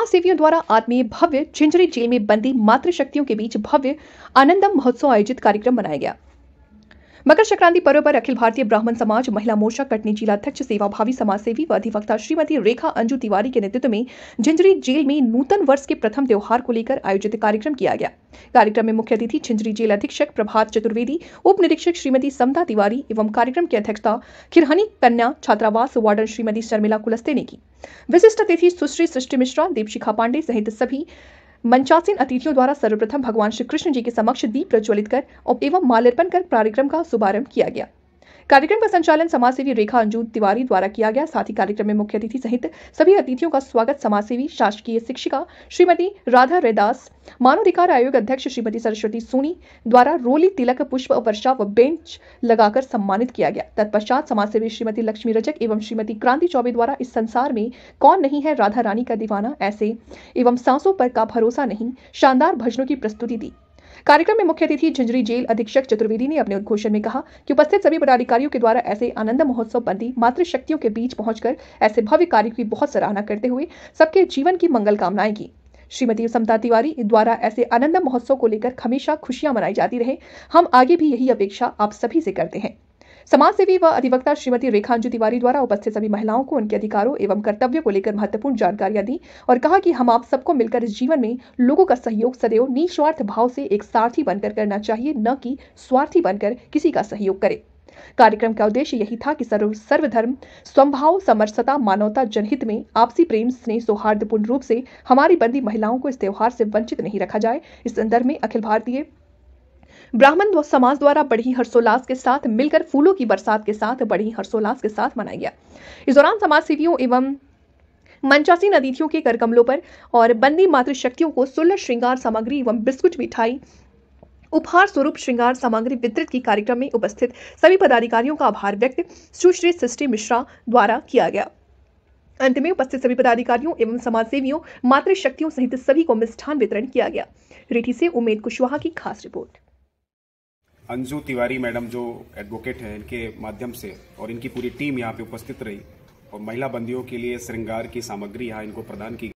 समाज सेवियों द्वारा आत्मीय भव्य झिंझरी जेल में बंदी मातृशक्तियों के बीच भव्य आनंदम महोत्सव आयोजित कार्यक्रम मनाया गया मकर संक्रांति पर्व पर अखिल भारतीय ब्राह्मण समाज महिला मोर्चा कटनी जिला अध्यक्ष सेवाभावी समाजसेवी व अधिवक्ता श्रीमती रेखा अंजू तिवारी के नेतृत्व में झिंझरी जेल में नूतन वर्ष के प्रथम त्यौहार को लेकर आयोजित कार्यक्रम किया गया कार्यक्रम में मुख्य अतिथि झिंझरी जेल अधीक्षक प्रभात चतुर्वेदी उप निरीक्षक श्रीमती समता तिवारी एवं कार्यक्रम की अध्यक्षता खिरहनी कन्या छात्रावास वार्डन श्रीमती शर्मिला कुलस्ते ने की विशिष्ट अतिथि सुश्री सृष्टि मिश्रा दीपशिखा पांडे सहित सभी मंचासीन अतिथियों द्वारा सर्वप्रथम भगवान श्री कृष्ण जी के समक्ष दीप प्रज्वलित कर एवं माल्यार्पण कर कार्यक्रम का शुभारंभ किया गया कार्यक्रम का संचालन समाजसेवी रेखा अंजू तिवारी द्वारा किया गया साथ ही कार्यक्रम में मुख्य अतिथि सहित सभी अतिथियों का स्वागत समाजसेवी शासकीय शिक्षिका श्रीमती राधा रैदास मानवाधिकार आयोग अध्यक्ष श्रीमती सरस्वती सोनी द्वारा रोली तिलक पुष्प वर्षा व बेंच लगाकर सम्मानित किया गया तत्पश्चात समाजसेवी श्रीमती लक्ष्मी रजक एवं श्रीमती क्रांति चौबे द्वारा इस संसार में कौन नहीं है राधा रानी का दीवाना ऐसे एवं सांसों पर का भरोसा नहीं शानदार भजनों की प्रस्तुति दी कार्यक्रम में मुख्य अतिथि झंझरी जेल अधीक्षक चतुर्वेदी ने अपने उद्घोषण में कहा कि उपस्थित सभी पदाधिकारियों के द्वारा ऐसे आनंद महोत्सव बंदी मातृशक्तियों के बीच पहुंचकर ऐसे भव्य कार्य की बहुत सराहना करते हुए सबके जीवन की मंगल कामनाएं की श्रीमती समता तिवारी द्वारा ऐसे आनंद महोत्सव को लेकर हमेशा खुशियां मनाई जाती रहे हम आगे भी यही अपेक्षा आप सभी से करते हैं समाज सेवी व अधिवक्ता श्रीमती रेखांजु तिवारी द्वारा उपस्थित सभी महिलाओं को उनके अधिकारों एवं कर्तव्यों को लेकर महत्वपूर्ण जानकारियां दी और कहा कि हम आप सबको मिलकर इस जीवन में लोगों का सहयोग सदैव निस्वार्थ भाव से एक सारथी बनकर करना चाहिए न कि स्वार्थी बनकर किसी का सहयोग करें कार्यक्रम का उद्देश्य यही था कि सर्व सर्वधर्म स्वभाव समरसता मानवता जनहित में आपसी प्रेम स्नेह सौहार्दपूर्ण रूप से हमारी बंदी महिलाओं को इस त्यौहार से वंचित नहीं रखा जाए इस संदर्भ में अखिल भारतीय ब्राह्मण समाज द्वारा बड़ी हर्षोल्लास के साथ मिलकर फूलों की बरसात के साथ बड़ी हर्षोल्लास के साथ मनाया गया इस दौरान समाज सेवियों एवं मंचासी अतिथियों के कर कमलों पर और बंदी मातृशक्तियों को सुलभ श्रृंगार सामग्री एवं बिस्कुट मिठाई उपहार स्वरूप श्रृंगार सामग्री वितरित की कार्यक्रम में उपस्थित सभी पदाधिकारियों का आभार व्यक्त सुश्री सृष्टि मिश्रा द्वारा किया गया अंत में उपस्थित सभी पदाधिकारियों एवं समाजसेवियों मातृशक्तियों सहित सभी को मिष्ठान वितरण किया गया रेठी से उमेद कुशवाहा की खास रिपोर्ट अंजू तिवारी मैडम जो एडवोकेट हैं इनके माध्यम से और इनकी पूरी टीम यहाँ पे उपस्थित रही और महिला बंदियों के लिए श्रृंगार की सामग्री यहाँ इनको प्रदान की